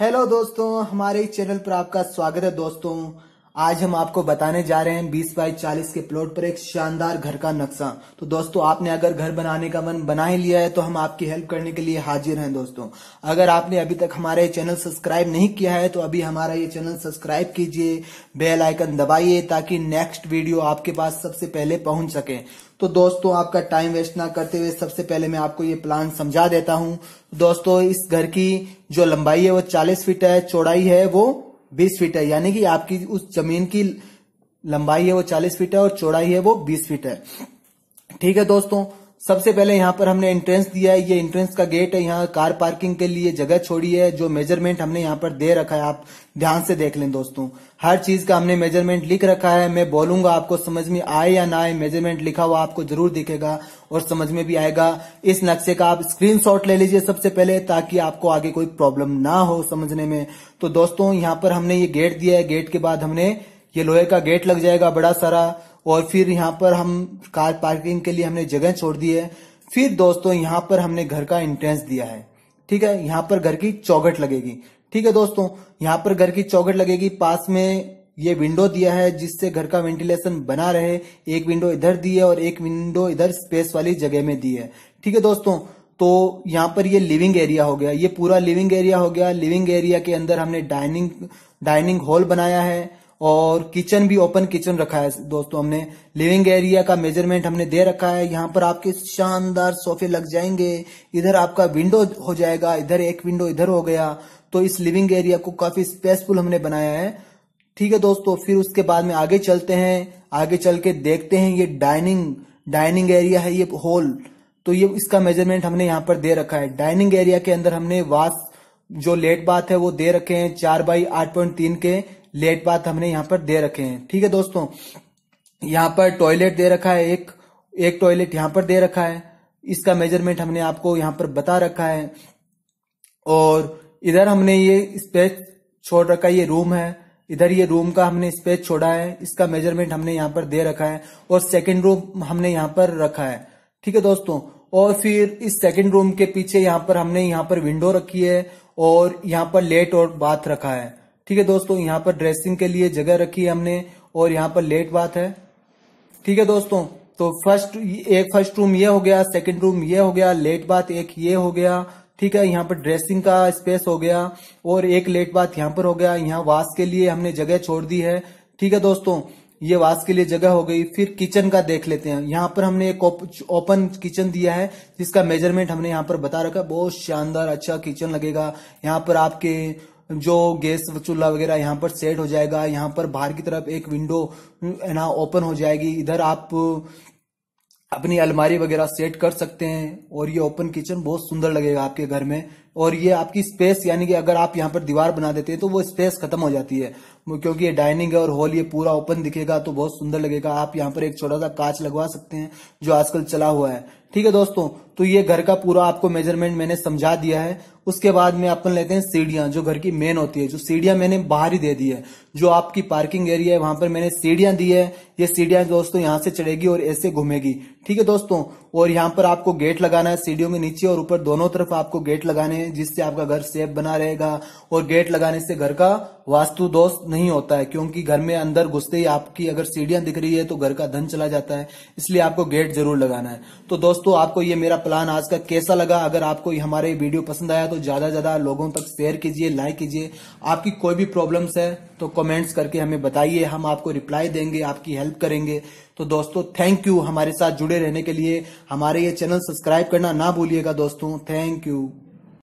hello दोस्तों हमारे channel पर आपका स्वागत है दोस्तों आज हम आपको बताने जा रहे हैं 20 बाई 40 के प्लॉट पर एक शानदार घर का नक्शा तो दोस्तों आपने अगर घर बनाने का मन बना ही लिया है तो हम आपकी हेल्प करने के लिए हाजिर हैं दोस्तों अगर आपने अभी तक हमारे चैनल सब्सक्राइब नहीं किया है तो अभी हमारा ये चैनल सब्सक्राइब कीजिए बेल आइकन दबाइए ताकि नेक्स्ट वीडियो आपके पास सबसे पहले पहुंच सके तो दोस्तों आपका टाइम वेस्ट ना करते हुए सबसे पहले मैं आपको ये प्लान समझा देता हूँ दोस्तों इस घर की जो लंबाई है वो चालीस फीट है चौड़ाई है वो बीस फीट है यानी कि आपकी उस जमीन की लंबाई है वो चालीस फीट है और चौड़ाई है वो बीस फीट है ठीक है दोस्तों सबसे पहले यहाँ पर हमने एंट्रेंस दिया है ये एंट्रेंस का गेट है यहाँ कार पार्किंग के लिए जगह छोड़ी है जो मेजरमेंट हमने यहाँ पर दे रखा है आप ध्यान से देख लें दोस्तों हर चीज का हमने मेजरमेंट लिख रखा है मैं बोलूंगा आपको समझ में आए या ना आए मेजरमेंट लिखा हुआ आपको जरूर दिखेगा और समझ में भी आएगा इस नक्शे का आप स्क्रीन ले लीजिए सबसे पहले ताकि आपको आगे कोई प्रॉब्लम ना हो समझने में तो दोस्तों यहाँ पर हमने ये गेट दिया है गेट के बाद हमने ये लोहे का गेट लग जाएगा बड़ा सारा और फिर यहाँ पर हम कार पार्किंग के लिए हमने जगह छोड़ दी है फिर दोस्तों यहाँ पर हमने घर का एंट्रेंस दिया है ठीक है यहाँ पर घर की चौगट लगेगी ठीक है दोस्तों यहाँ पर घर की चौगट लगेगी पास में ये विंडो दिया है जिससे घर का वेंटिलेशन बना रहे एक विंडो इधर दी है और एक विंडो इधर स्पेस वाली जगह में दी है ठीक है दोस्तों तो यहाँ पर ये लिविंग एरिया हो गया ये पूरा लिविंग एरिया हो गया लिविंग एरिया के अंदर हमने डाइनिंग डाइनिंग हॉल बनाया है और किचन भी ओपन किचन रखा है दोस्तों हमने लिविंग एरिया का मेजरमेंट हमने दे रखा है यहाँ पर आपके शानदार सोफे लग जाएंगे इधर आपका विंडो हो जाएगा इधर एक विंडो इधर हो गया तो इस लिविंग एरिया को काफी स्पेसफुल हमने बनाया है ठीक है दोस्तों फिर उसके बाद में आगे चलते हैं आगे चल के देखते हैं ये डाइनिंग डाइनिंग एरिया है ये होल तो ये इसका मेजरमेंट हमने यहाँ पर दे रखा है डाइनिंग एरिया के अंदर हमने वास जो लेट बात है वो दे रखे हैं चार बाई आठ पॉइंट तीन के लेट बाथ हमने यहाँ पर दे रखे हैं ठीक है दोस्तों यहाँ पर टॉयलेट दे रखा है एक एक टॉयलेट यहाँ पर दे रखा है इसका मेजरमेंट हमने आपको यहाँ पर बता रखा है और इधर हमने ये स्पेस छोड़ रखा है ये रूम है इधर ये रूम का हमने स्पेस छोड़ा है इसका मेजरमेंट हमने यहाँ पर दे रखा है और सेकेंड रूम हमने यहाँ पर रखा है ठीक है दोस्तों और फिर इस सेकेंड रूम के पीछे यहाँ पर हमने यहाँ पर विंडो रखी है और यहाँ पर लेट और बाथ रखा है ठीक है दोस्तों यहाँ पर ड्रेसिंग के लिए जगह रखी है हमने और यहाँ पर लेट बात है ठीक है दोस्तों तो फर्स्ट एक फर्स्ट रूम ये हो गया सेकंड रूम ये हो गया लेट बात एक ये हो गया ठीक है यहाँ पर ड्रेसिंग का स्पेस हो गया और एक लेट बात यहाँ पर हो गया यहाँ वाश के लिए हमने जगह छोड़ दी है ठीक है दोस्तों ये वाश के लिए जगह हो गई फिर किचन का देख लेते हैं यहाँ पर हमने एक ओपन किचन दिया है जिसका मेजरमेंट हमने यहाँ पर बता रखा बहुत शानदार अच्छा किचन लगेगा यहाँ पर आपके जो गैस चूल्हा वगैरह यहाँ पर सेट हो जाएगा यहाँ पर बाहर की तरफ एक विंडो हम्म, है ना ओपन हो जाएगी इधर आप अपनी अलमारी वगैरह सेट कर सकते हैं और ये ओपन किचन बहुत सुंदर लगेगा आपके घर में और ये आपकी स्पेस यानी कि अगर आप यहाँ पर दीवार बना देते हैं तो वो स्पेस खत्म हो जाती है क्योंकि ये डाइनिंग है और हॉल ये पूरा ओपन दिखेगा तो बहुत सुंदर लगेगा आप यहाँ पर एक छोटा सा कांच लगवा सकते हैं जो आजकल चला हुआ है ठीक है दोस्तों तो ये घर का पूरा आपको मेजरमेंट मैंने समझा दिया है उसके बाद में अपन लेते हैं सीढ़ियां जो घर की मेन होती है जो सीढ़ियां मैंने बाहर ही दे दी है जो आपकी पार्किंग एरिया है वहां पर मैंने सीढ़ियां दी है ये सीढ़ियां दोस्तों यहां से चढ़ेगी और ऐसे घूमेगी ठीक है दोस्तों और यहाँ पर आपको गेट लगाना है सीढ़ियों के नीचे और ऊपर दोनों तरफ आपको गेट लगाने हैं जिससे आपका घर सेफ बना रहेगा और गेट लगाने से घर का वास्तु दोष नहीं होता है क्योंकि घर में अंदर घुसते ही आपकी अगर सीढ़ियां दिख रही है तो घर का धन चला जाता है इसलिए आपको गेट जरूर लगाना है तो दोस्तों आपको ये मेरा प्लान आज का कैसा लगा अगर आपको हमारे वीडियो पसंद आया तो ज्यादा ज्यादा लोगों तक शेयर कीजिए लाइक कीजिए आपकी कोई भी प्रॉब्लम्स है तो कमेंट्स करके हमें बताइए हम आपको रिप्लाई देंगे आपकी हेल्प करेंगे तो दोस्तों थैंक यू हमारे साथ जुड़े रहने के लिए हमारे ये चैनल सब्सक्राइब करना ना भूलिएगा दोस्तों थैंक यू